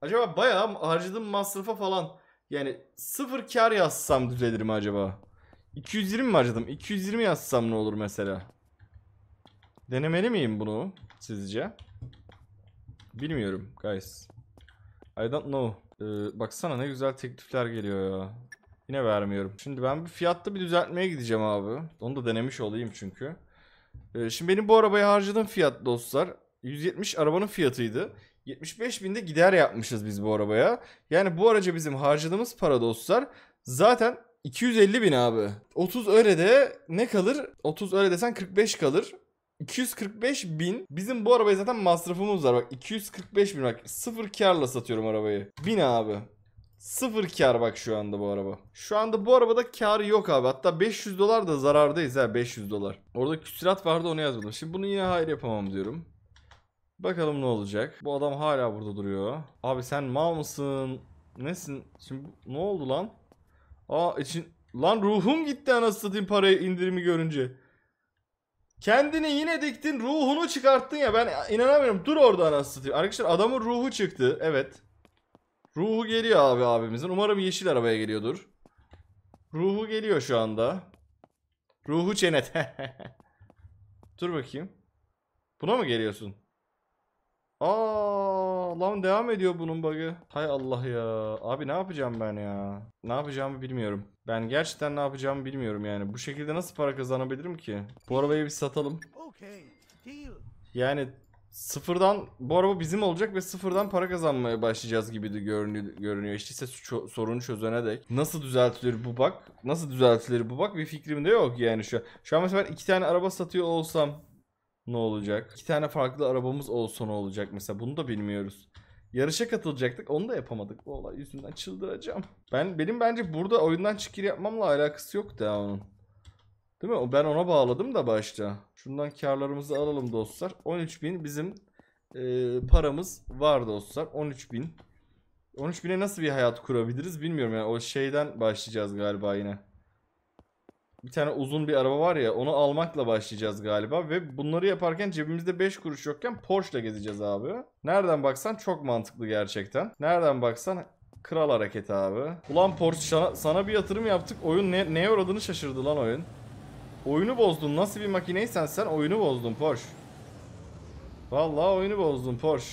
Acaba bayağı harcadığım masrafa falan yani sıfır kar yazsam düzelir mi acaba? 220 mi harcadım? 220 yazsam ne olur mesela? Denemeli miyim bunu sizce? Bilmiyorum guys. I don't know. Ee, baksana ne güzel teklifler geliyor ya. Yine vermiyorum. Şimdi ben bir fiyatta bir düzeltmeye gideceğim abi. Onu da denemiş olayım çünkü. Ee, şimdi benim bu arabaya harcadığım fiyat dostlar. 170 arabanın fiyatıydı. 75 binde gider yapmışız biz bu arabaya. Yani bu araca bizim harcadığımız para dostlar zaten 250 bin abi. 30 öyle de ne kalır? 30 öyle desen 45 kalır. 245 bin. Bizim bu arabaya zaten masrafımız var. Bak 245 bin bak. Sıfır karla satıyorum arabayı. Bin abi. Sıfır kar bak şu anda bu araba. Şu anda bu arabada karı yok abi. Hatta 500 dolar da zarardayız ha 500 dolar. Orada küsürat vardı onu yazmadım. Şimdi bunu yine hayır yapamam diyorum. Bakalım ne olacak. Bu adam hala burada duruyor. Abi sen mal mısın? Nesin? Şimdi ne oldu lan? Aa için... Lan ruhum gitti anasını satayım parayı indirimi görünce. Kendini yine diktin ruhunu çıkarttın ya ben inanamıyorum dur orada anasını satayım. Arkadaşlar adamın ruhu çıktı evet. Ruhu geliyor abi abimizin umarım yeşil arabaya geliyordur. Ruhu geliyor şu anda. Ruhu çenet. dur bakayım. Buna mı geliyorsun? Aa, lan devam ediyor bunun bug'ı. Hay Allah ya. Abi ne yapacağım ben ya? Ne yapacağımı bilmiyorum. Ben gerçekten ne yapacağımı bilmiyorum yani. Bu şekilde nasıl para kazanabilirim ki? Bu arabayı bir satalım. Yani sıfırdan bu araba bizim olacak ve sıfırdan para kazanmaya başlayacağız gibi de görünüyor. görünüyor. İşte ço- sorunu çözene dek. Nasıl düzeltilir bu bak? Nasıl düzeltilir bu bak? Bir fikrim de yok yani şu an. Şu an mesela iki tane araba satıyor olsam ne olacak? İki tane farklı arabamız olsa ne olacak mesela? Bunu da bilmiyoruz. Yarışa katılacaktık. Onu da yapamadık. Bu olay yüzünden çıldıracağım. Ben benim bence burada oyundan çıkır yapmamla alakası yok da onun. Değil mi? Ben ona bağladım da başta. Şundan karlarımızı alalım dostlar. 13.000 bizim e, paramız var dostlar. 13.000. 13.000'e nasıl bir hayat kurabiliriz bilmiyorum yani. O şeyden başlayacağız galiba yine bir tane uzun bir araba var ya onu almakla başlayacağız galiba ve bunları yaparken cebimizde 5 kuruş yokken Porsche'la gezeceğiz abi. Nereden baksan çok mantıklı gerçekten. Nereden baksan kral hareket abi. Ulan Porsche sana, sana bir yatırım yaptık. Oyun ne, neye uğradığını şaşırdı lan oyun. Oyunu bozdun. Nasıl bir makineysen sen oyunu bozdun Porsche. Vallahi oyunu bozdun Porsche.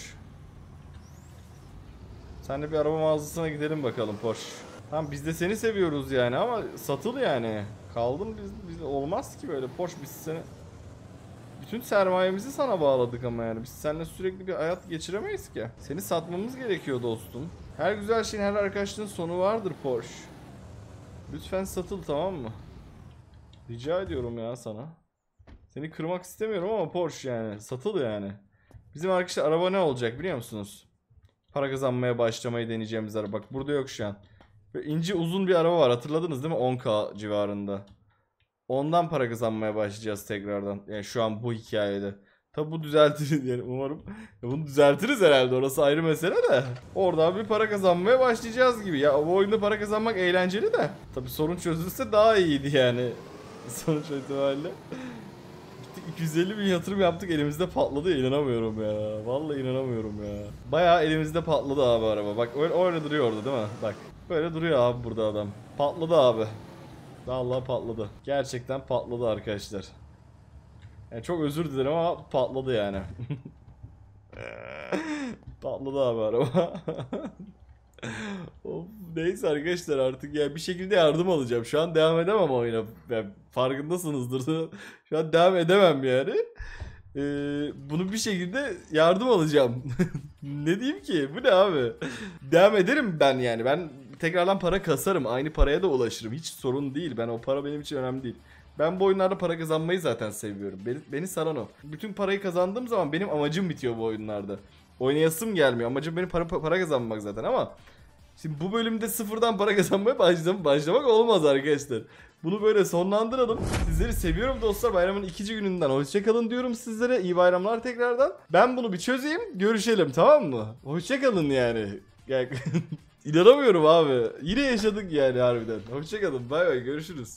Sen de bir araba mağazasına gidelim bakalım Porsche. Tamam biz de seni seviyoruz yani ama satıl yani. Kaldım biz, biz olmaz ki böyle Porsche biz seni bütün sermayemizi sana bağladık ama yani biz seninle sürekli bir hayat geçiremeyiz ki. Seni satmamız gerekiyor dostum. Her güzel şeyin her arkadaşlığın sonu vardır Porsche. Lütfen satıl tamam mı? Rica ediyorum ya sana. Seni kırmak istemiyorum ama Porsche yani. Satıl yani. Bizim arkadaşlar araba ne olacak biliyor musunuz? Para kazanmaya başlamayı deneyeceğimiz araba. Bak burada yok şu an. Böyle ince uzun bir araba var hatırladınız değil mi? 10k civarında. Ondan para kazanmaya başlayacağız tekrardan. Yani şu an bu hikayede. Tabi bu düzeltiriz yani umarım. Ya bunu düzeltiriz herhalde orası ayrı mesele de. Oradan bir para kazanmaya başlayacağız gibi. Ya bu oyunda para kazanmak eğlenceli de. Tabi sorun çözülse daha iyiydi yani. Sonuç itibariyle. Gittik 250 bin yatırım yaptık elimizde patladı ya inanamıyorum ya. Vallahi inanamıyorum ya. Baya elimizde patladı abi araba. Bak öyle, öyle duruyordu değil mi? Bak Böyle duruyor abi burada adam. Patladı abi. Vallahi patladı. Gerçekten patladı arkadaşlar. Yani çok özür dilerim ama patladı yani. patladı abi araba. of, neyse arkadaşlar artık ya bir şekilde yardım alacağım. Şu an devam edemem oyuna. Yani farkındasınızdır. Şu an devam edemem yani. Ee, bunu bir şekilde yardım alacağım. ne diyeyim ki? Bu ne abi? devam ederim ben yani. Ben tekrardan para kasarım. Aynı paraya da ulaşırım. Hiç sorun değil. Ben o para benim için önemli değil. Ben bu oyunlarda para kazanmayı zaten seviyorum. Beni, beni saran o. Bütün parayı kazandığım zaman benim amacım bitiyor bu oyunlarda. Oynayasım gelmiyor. Amacım benim para, para kazanmak zaten ama Şimdi bu bölümde sıfırdan para kazanmaya başlam başlamak olmaz arkadaşlar. Bunu böyle sonlandıralım. Sizleri seviyorum dostlar. Bayramın ikinci gününden hoşçakalın diyorum sizlere. İyi bayramlar tekrardan. Ben bunu bir çözeyim. Görüşelim tamam mı? Hoşçakalın yani. İnanamıyorum abi. Yine yaşadık yani harbiden. Hoşçakalın. Bay bay. Görüşürüz.